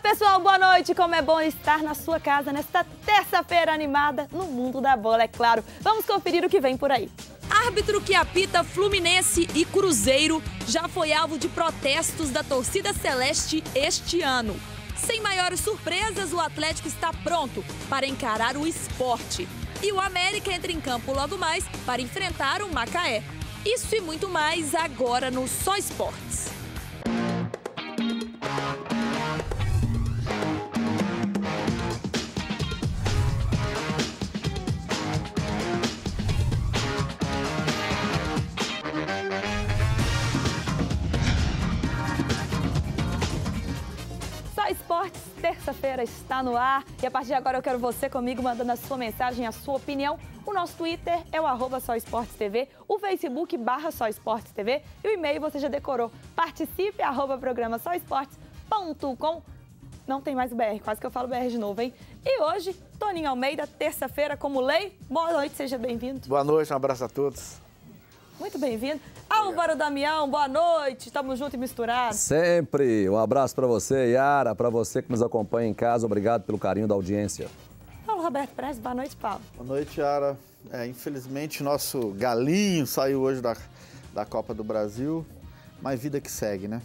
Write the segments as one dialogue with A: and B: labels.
A: pessoal, boa noite. Como é bom estar na sua casa nesta terça-feira animada no mundo da bola, é claro. Vamos conferir o que vem por aí. Árbitro que apita Fluminense e Cruzeiro já foi alvo de protestos da torcida celeste este ano. Sem maiores surpresas, o Atlético está pronto para encarar o esporte. E o América entra em campo logo mais para enfrentar o Macaé. Isso e muito mais agora no Só Esportes. Sexta-feira está no ar e a partir de agora eu quero você comigo mandando a sua mensagem, a sua opinião. O nosso Twitter é o arroba só esportes TV, o Facebook barra só esportes TV e o e-mail você já decorou. Participe, arroba programa só esportes.com. Não tem mais o BR, quase que eu falo BR de novo, hein? E hoje, Toninho Almeida, terça-feira, como lei. Boa noite, seja bem-vindo.
B: Boa noite, um abraço a todos.
A: Muito bem-vindo. Álvaro Damião, boa noite. Estamos juntos e misturados.
B: Sempre. Um abraço para você, Yara, para você que nos acompanha em casa. Obrigado pelo carinho da audiência.
A: Paulo Roberto Prestes, boa noite, Paulo.
C: Boa noite, Yara. É, infelizmente, nosso galinho saiu hoje da, da Copa do Brasil, mas vida que segue, né?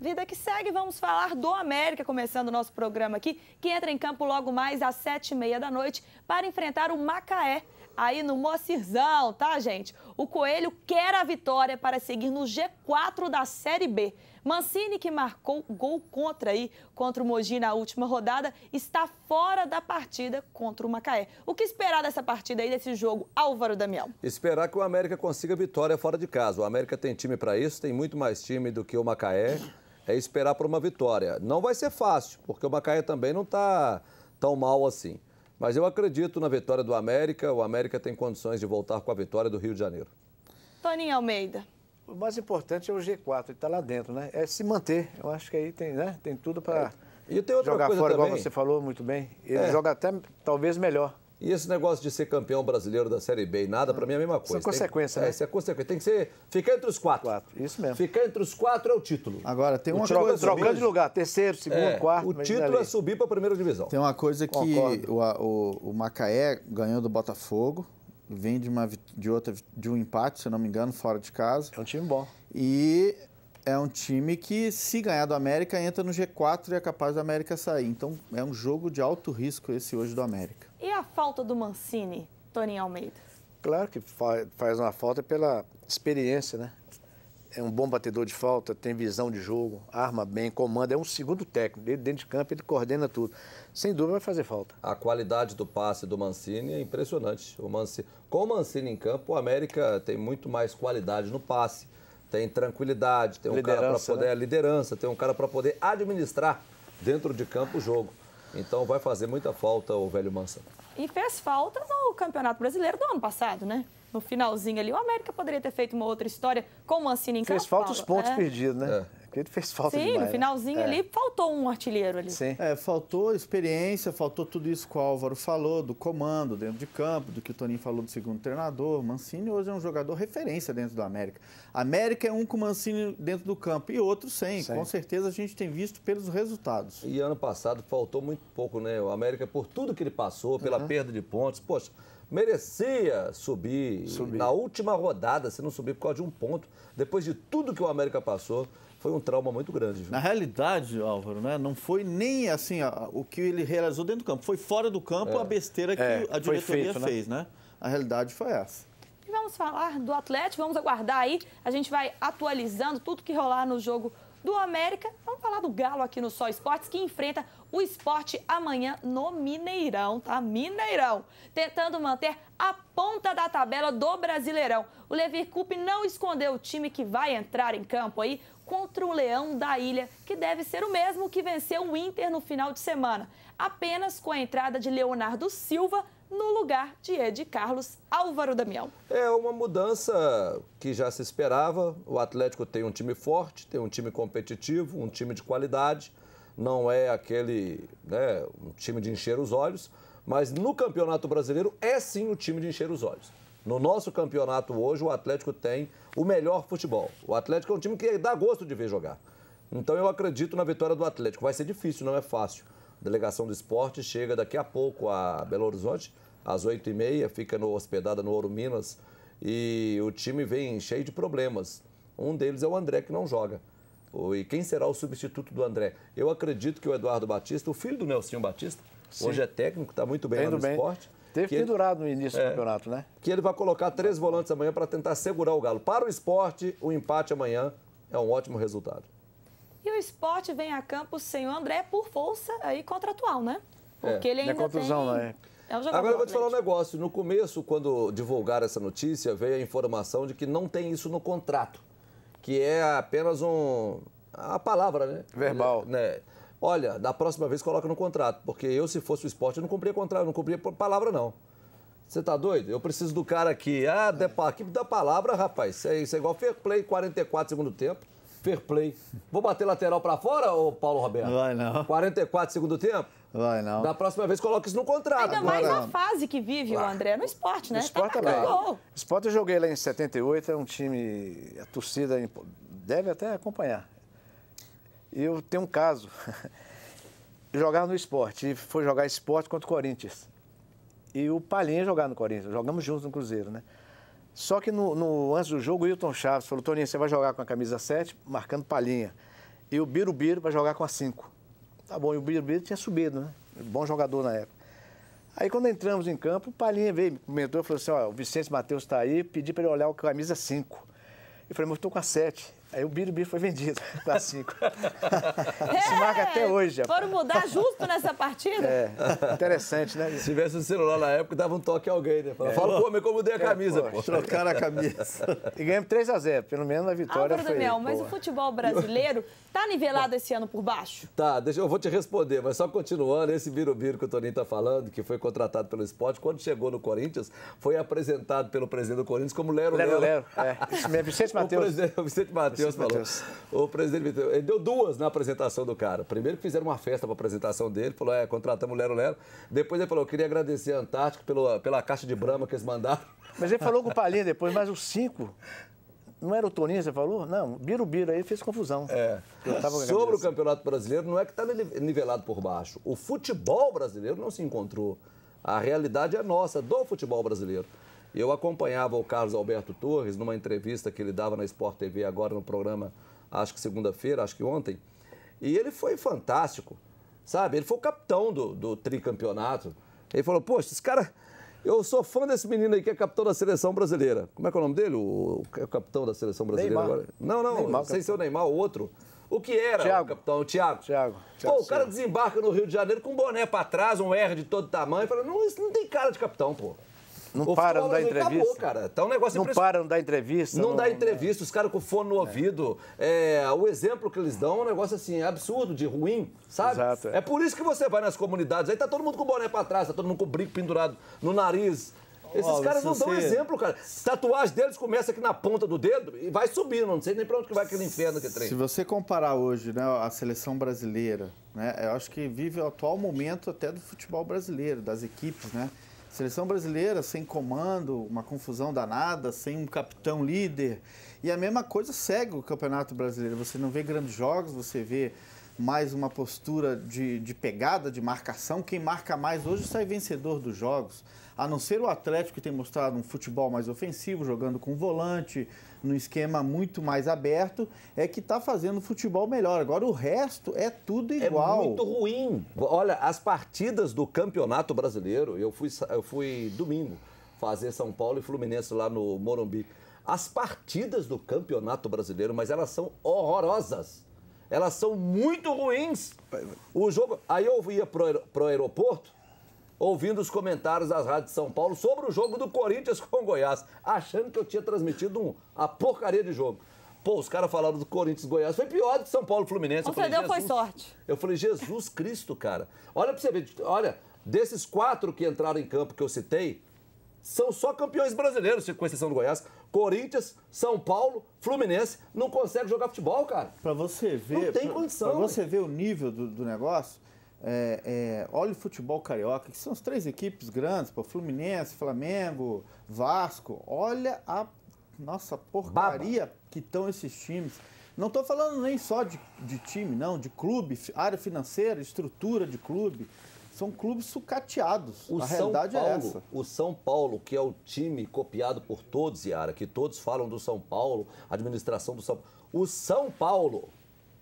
A: Vida que segue, vamos falar do América, começando o nosso programa aqui, que entra em campo logo mais às sete e meia da noite para enfrentar o Macaé aí no Mocirzão, tá, gente? O Coelho quer a vitória para seguir no G4 da Série B. Mancini, que marcou gol contra aí, contra o Mogi na última rodada, está fora da partida contra o Macaé. O que esperar dessa partida aí, desse jogo, Álvaro Damião?
B: Esperar que o América consiga vitória fora de casa. O América tem time para isso, tem muito mais time do que o Macaé. É esperar por uma vitória. Não vai ser fácil, porque o Macaé também não está tão mal assim. Mas eu acredito na vitória do América. O América tem condições de voltar com a vitória do Rio de Janeiro.
A: Toninho Almeida.
D: O mais importante é o G4, ele está lá dentro, né? É se manter. Eu acho que aí tem, né? tem tudo para
B: é. jogar fora, também. igual você
D: falou muito bem.
B: Ele é. joga até talvez melhor e esse negócio de ser campeão brasileiro da Série B e nada, para hum. mim é a mesma coisa. Isso é consequência, é, né? É, isso é consequência. Tem que ser. Ficar entre os quatro. quatro. Isso mesmo. Ficar entre os quatro é
C: o título. Agora, tem uma coisa. É trocando de
B: lugar, terceiro, segundo, é, quarto. O título é subir para a primeira divisão. Tem uma coisa que
C: o, o, o Macaé ganhou do Botafogo vem de, uma, de, outra, de um empate, se não me engano, fora de casa. É um time bom. E é um time que, se ganhar do América, entra no G4 e é capaz do América sair. Então, é um jogo de alto risco esse hoje do América.
A: E a falta do Mancini, Toninho Almeida?
C: Claro que faz uma falta pela experiência, né?
D: É um bom batedor de falta, tem visão de jogo, arma bem, comanda, é um segundo técnico. Ele dentro
B: de campo, ele coordena tudo. Sem dúvida vai fazer falta. A qualidade do passe do Mancini é impressionante. O Mancini, com o Mancini em campo, o América tem muito mais qualidade no passe tem tranquilidade, tem um liderança, cara para poder né? É, liderança, tem um cara para poder administrar dentro de campo o jogo. Então vai fazer muita falta o velho Mansa.
A: E fez falta no Campeonato Brasileiro do ano passado, né? No finalzinho ali, o América poderia ter feito uma outra história com o Mancini em campo. Fez falta os pontos é.
C: perdidos, né? É. Porque ele fez falta Sim, demais, no né? finalzinho né? ali, é.
A: faltou um artilheiro ali. Sim.
C: É, faltou experiência, faltou tudo isso que o Álvaro falou, do comando dentro de campo, do que o Toninho falou do segundo treinador. Mancini hoje é um jogador referência dentro do América. América é um com Mancini dentro do campo e outro sem. Sim. Com certeza a gente tem visto pelos resultados. E
B: ano passado faltou muito pouco, né? O América, por tudo que ele passou, pela uhum. perda de pontos, poxa, merecia subir. subir. Na última rodada, se não subir por causa de um ponto, depois
C: de tudo que o América passou, foi um trauma muito grande. Viu? Na realidade, Álvaro, né, não foi nem assim a, o que ele realizou dentro do campo, foi fora do campo é. a besteira que é, a diretoria feito, né? fez, né? né? A realidade foi essa.
A: E vamos falar do Atlético, vamos aguardar aí, a gente vai atualizando tudo que rolar no jogo do América. Vamos falar do Galo aqui no Só Esportes, que enfrenta o esporte amanhã no Mineirão, tá? Mineirão, tentando manter a ponta da tabela do Brasileirão. O Levi Coupe não escondeu o time que vai entrar em campo aí contra o Leão da Ilha, que deve ser o mesmo que venceu o Inter no final de semana, apenas com a entrada de Leonardo Silva no lugar de Ed Carlos Álvaro Damião.
B: É uma mudança que já se esperava. O Atlético tem um time forte, tem um time competitivo, um time de qualidade. Não é aquele, né, um time de encher os olhos, mas no Campeonato Brasileiro é sim o time de encher os olhos. No nosso campeonato hoje, o Atlético tem o melhor futebol. O Atlético é um time que dá gosto de ver jogar. Então eu acredito na vitória do Atlético. Vai ser difícil, não é fácil. A delegação do esporte chega daqui a pouco a Belo Horizonte, às 8h30, fica no, hospedada no Ouro Minas. E o time vem cheio de problemas. Um deles é o André, que não joga. E quem será o substituto do André? Eu acredito que o Eduardo Batista, o filho do Nelsinho Batista, Sim. hoje é técnico, está muito bem tá lá no bem. esporte Teve que pendurado ele, no início é, do campeonato, né? Que ele vai colocar três volantes amanhã para tentar segurar o Galo. Para o esporte, o empate amanhã é um ótimo resultado.
A: E o esporte vem a campo sem o André por força aí contratual, né? É. Porque é, ele ainda tem. é contusão, tem... né? É Agora eu vou te falar
B: um negócio. No começo, quando divulgaram essa notícia, veio a informação de que não tem isso no contrato, que é apenas um a palavra, né? Verbal. Ele, é, né? olha, da próxima vez coloca no contrato, porque eu, se fosse o esporte, eu não cumpria contrato, não cumpria palavra, não. Você tá doido? Eu preciso do cara aqui. Ah, é. da, aqui da palavra, rapaz. Isso é, isso é igual fair play, 44 segundo tempo. Fair play. Vou bater lateral para fora, ô Paulo Roberto? Vai não. 44 segundo tempo? Vai não. Da próxima vez coloca isso no contrato.
D: Ainda mais na
A: fase que vive claro. o André no esporte, né? No esporte tá é
D: esporte eu joguei lá em 78, é um time, a torcida deve até acompanhar. Eu tenho um caso. jogar no esporte, e foi jogar esporte contra o Corinthians. E o Palhinha jogar no Corinthians, jogamos juntos no Cruzeiro, né? Só que no, no antes do jogo, o Hilton Chaves falou: Toninho, você vai jogar com a camisa 7, marcando Palhinha. E o Birubiru vai jogar com a 5. Tá bom, e o Birubiru tinha subido, né? Bom jogador na época. Aí quando entramos em campo, o Palhinha veio, me comentou e falou assim: Ó, o Vicente Matheus está aí, pedi para ele olhar o camisa 5. Eu falei, mas eu estou com a 7. Aí o Biribiri foi vendido para cinco.
A: Isso marca é, até hoje. Foram mudar justo nessa partida? É,
D: interessante, né? Se tivesse um celular na época, dava um toque a alguém,
B: né? Fala, é. Fala pô, como eu mudei a é, camisa, é, pô. pô. Trocaram a camisa.
D: E ganhamos 3 a 0 pelo menos na vitória Álvaro foi... Daniel, mas o
A: futebol brasileiro tá nivelado esse ano por baixo?
B: Tá, deixa, eu vou te responder, mas só continuando, esse Biribiri que o Toninho tá falando, que foi contratado pelo esporte, quando chegou no Corinthians, foi apresentado pelo presidente do Corinthians como Lero Lero. Lero, Lero. É. Vicente Matheus. O, presidente, Vicente Matheus Matheus falou. O presidente ele deu duas na apresentação do cara. Primeiro fizeram uma festa para apresentação dele, falou, é, contratamos Lero Lero. Depois ele falou, queria agradecer a Antártica pela caixa de brama que eles mandaram. Mas ele falou com
D: o Palinha depois, mas os cinco não era o Toninho, você falou? Não, Birubiru, aí fez confusão. É.
B: Sobre o assim. Campeonato Brasileiro, não é que está nivelado por baixo. O futebol brasileiro não se encontrou. A realidade é nossa, do futebol brasileiro. Eu acompanhava o Carlos Alberto Torres numa entrevista que ele dava na Sport TV agora no programa, acho que segunda-feira, acho que ontem. E ele foi fantástico, sabe? Ele foi o capitão do, do tricampeonato. Ele falou, poxa, esse cara... Eu sou fã desse menino aí que é capitão da seleção brasileira. Como é que é o nome dele? O, o é capitão da seleção brasileira Neymar. agora? Não, não, Neymar, sem ser o Neymar, o outro. O que era Thiago. o capitão? O Thiago. Thiago. Thiago pô, o cara desembarca no Rio de Janeiro com um boné pra trás, um R de todo tamanho. Fala, não, isso não tem cara de capitão, pô. Não o param da entrevista. Acabou, cara. Tá um negócio Não param da entrevista. Não, não dá entrevista, os caras com fone no é. ouvido. É, o exemplo que eles dão é um negócio assim, absurdo, de ruim, sabe? Exato, é. é por isso que você vai nas comunidades, aí tá todo mundo com o boné pra trás, tá todo mundo com o brinco pendurado no nariz. Esses Olha, caras não dão você... exemplo, cara. Tatuagem deles começa aqui na ponta do dedo e vai subindo. Não sei nem pra onde que vai aquele inferno que treina. Se
C: você comparar hoje né, a seleção brasileira, né, eu acho que vive o atual momento até do futebol brasileiro, das equipes, né? Seleção brasileira sem comando, uma confusão danada, sem um capitão líder. E a mesma coisa segue o Campeonato Brasileiro. Você não vê grandes jogos, você vê mais uma postura de, de pegada, de marcação. Quem marca mais hoje sai vencedor dos jogos. A não ser o Atlético, que tem mostrado um futebol mais ofensivo, jogando com volante, num esquema muito mais aberto, é que está fazendo futebol melhor. Agora o resto é tudo é igual. É muito
B: ruim. Olha, as partidas do Campeonato Brasileiro, eu fui, eu fui domingo fazer São Paulo e Fluminense lá no Morumbi. As partidas do Campeonato Brasileiro, mas elas são horrorosas. Elas são muito ruins. O jogo. Aí eu ia pro, pro aeroporto ouvindo os comentários das rádios de São Paulo sobre o jogo do Corinthians com o Goiás, achando que eu tinha transmitido um, a porcaria de jogo. Pô, os caras falaram do Corinthians Goiás. Foi pior do que São Paulo Fluminense. Você deu foi sorte. Eu falei, Jesus Cristo, cara. Olha pra você ver. Olha, desses quatro que entraram em campo que eu citei, são só campeões brasileiros, com exceção do Goiás. Corinthians, São Paulo, Fluminense, não consegue jogar futebol, cara. Para
C: você ver. Não tem pra, condição. Para você ver o nível do, do negócio, é, é, olha o futebol carioca, que são as três equipes grandes, pô, Fluminense, Flamengo, Vasco. Olha a nossa porcaria Baba. que estão esses times. Não estou falando nem só de, de time, não, de clube, área financeira, estrutura de clube. São clubes sucateados. O a São realidade é Paulo, é essa.
B: O São Paulo, que é o time copiado por todos, Yara, que todos falam do São Paulo, administração do São Paulo. O São Paulo,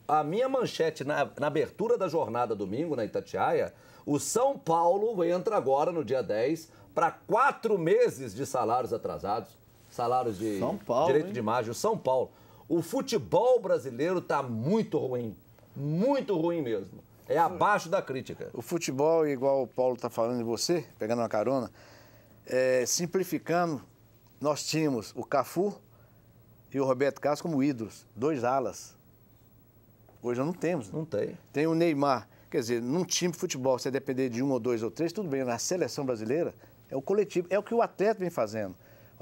B: a minha manchete na, na abertura da jornada domingo na Itatiaia, o São Paulo entra agora, no dia 10, para quatro meses de salários atrasados. Salários de Paulo, direito hein? de imagem. O São Paulo. O futebol brasileiro está muito ruim. Muito ruim mesmo. É abaixo da crítica.
D: O futebol, igual o Paulo está falando de você, pegando uma carona, é, simplificando, nós tínhamos o Cafu e o Roberto Carlos como ídolos, dois alas. Hoje não temos. Não tem. Tem o Neymar. Quer dizer, num time de futebol, você depender de um ou dois ou três, tudo bem, na seleção brasileira, é o coletivo, é o que o atleta vem fazendo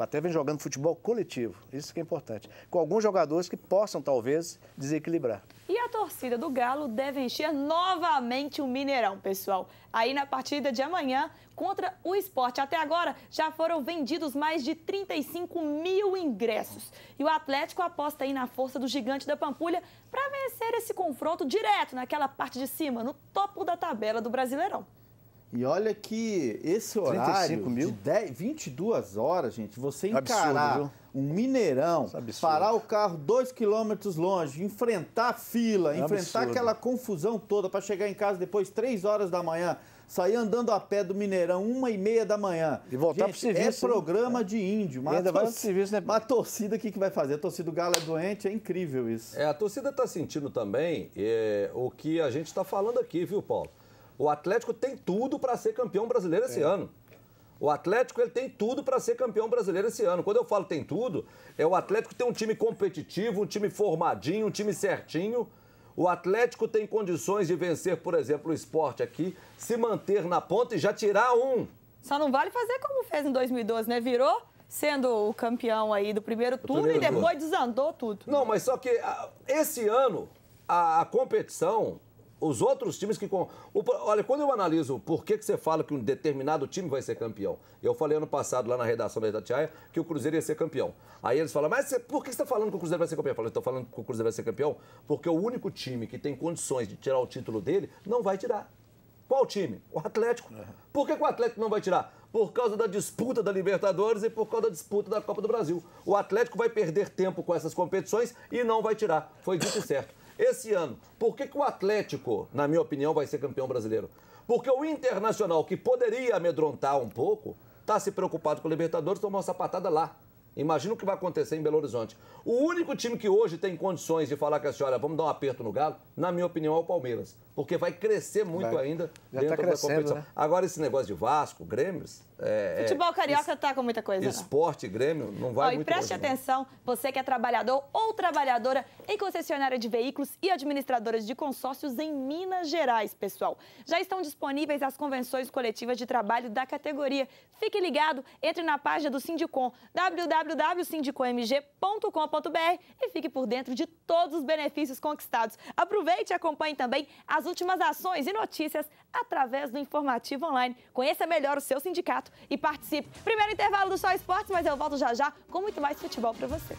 D: até vem jogando futebol coletivo, isso que é importante. Com alguns jogadores que possam, talvez, desequilibrar.
A: E a torcida do Galo deve encher novamente o Mineirão, pessoal. Aí na partida de amanhã contra o esporte. Até agora já foram vendidos mais de 35 mil ingressos. E o Atlético aposta aí na força do gigante da Pampulha para vencer esse confronto direto naquela parte de cima, no topo da tabela do Brasileirão.
C: E olha que esse horário de 10, 22 horas, gente, você encarar Absurdo, um mineirão, é parar o carro dois quilômetros longe, enfrentar fila, é enfrentar aquela confusão toda para chegar em casa depois três horas da manhã, sair andando a pé do Mineirão uma e meia da manhã e voltar para o serviço. É programa né? de índio, mas ainda vai pro serviço, né? Mas a torcida o que, que vai fazer? A torcida do Galo é doente, é incrível isso.
B: É, a torcida está sentindo também é, o que a gente está falando aqui, viu, Paulo? O Atlético tem tudo para ser campeão brasileiro esse é. ano. O Atlético ele tem tudo para ser campeão brasileiro esse ano. Quando eu falo tem tudo, é o Atlético tem um time competitivo, um time formadinho, um time certinho. O Atlético tem condições de vencer, por exemplo, o esporte aqui, se manter na ponta e já tirar um.
A: Só não vale fazer como fez em 2012, né? Virou sendo o campeão aí do primeiro turno primeiro e depois jogo. desandou tudo. Não, mas
B: só que ah, esse ano a, a competição os outros times que. Com... O, olha, quando eu analiso por que, que você fala que um determinado time vai ser campeão, eu falei ano passado lá na redação da Itatiaia que o Cruzeiro ia ser campeão. Aí eles falam, mas você, por que você está falando que o Cruzeiro vai ser campeão? Eu falei, estou falando que o Cruzeiro vai ser campeão porque o único time que tem condições de tirar o título dele não vai tirar. Qual time? O Atlético. Por que, que o Atlético não vai tirar? por causa da disputa da Libertadores e por causa da disputa da Copa do Brasil. O Atlético vai perder tempo com essas competições e não vai tirar. Foi dito certo esse ano. Por que, que o Atlético, na minha opinião, vai ser campeão brasileiro? Porque o Internacional, que poderia amedrontar um pouco, está se preocupado com o Libertadores, tomou uma sapatada lá. Imagina o que vai acontecer em Belo Horizonte. O único time que hoje tem condições de falar com a senhora, vamos dar um aperto no galo, na minha opinião, é o Palmeiras. Porque vai crescer muito vai. ainda Já tá dentro tá da competição. Né? Agora, esse negócio de Vasco, Grêmios. É, é Futebol carioca
A: está com muita coisa. Né?
B: Esporte, Grêmio, não vai Ó, muito E preste atenção,
A: não. você que é trabalhador ou trabalhadora em concessionária de veículos e administradoras de consórcios em Minas Gerais, pessoal. Já estão disponíveis as convenções coletivas de trabalho da categoria. Fique ligado, entre na página do Sindicom, www www.sindicomg.com.br e fique por dentro de todos os benefícios conquistados. Aproveite e acompanhe também as últimas ações e notícias através do informativo online. Conheça melhor o seu sindicato e participe. Primeiro intervalo do Só Esportes, mas eu volto já já com muito mais futebol para você.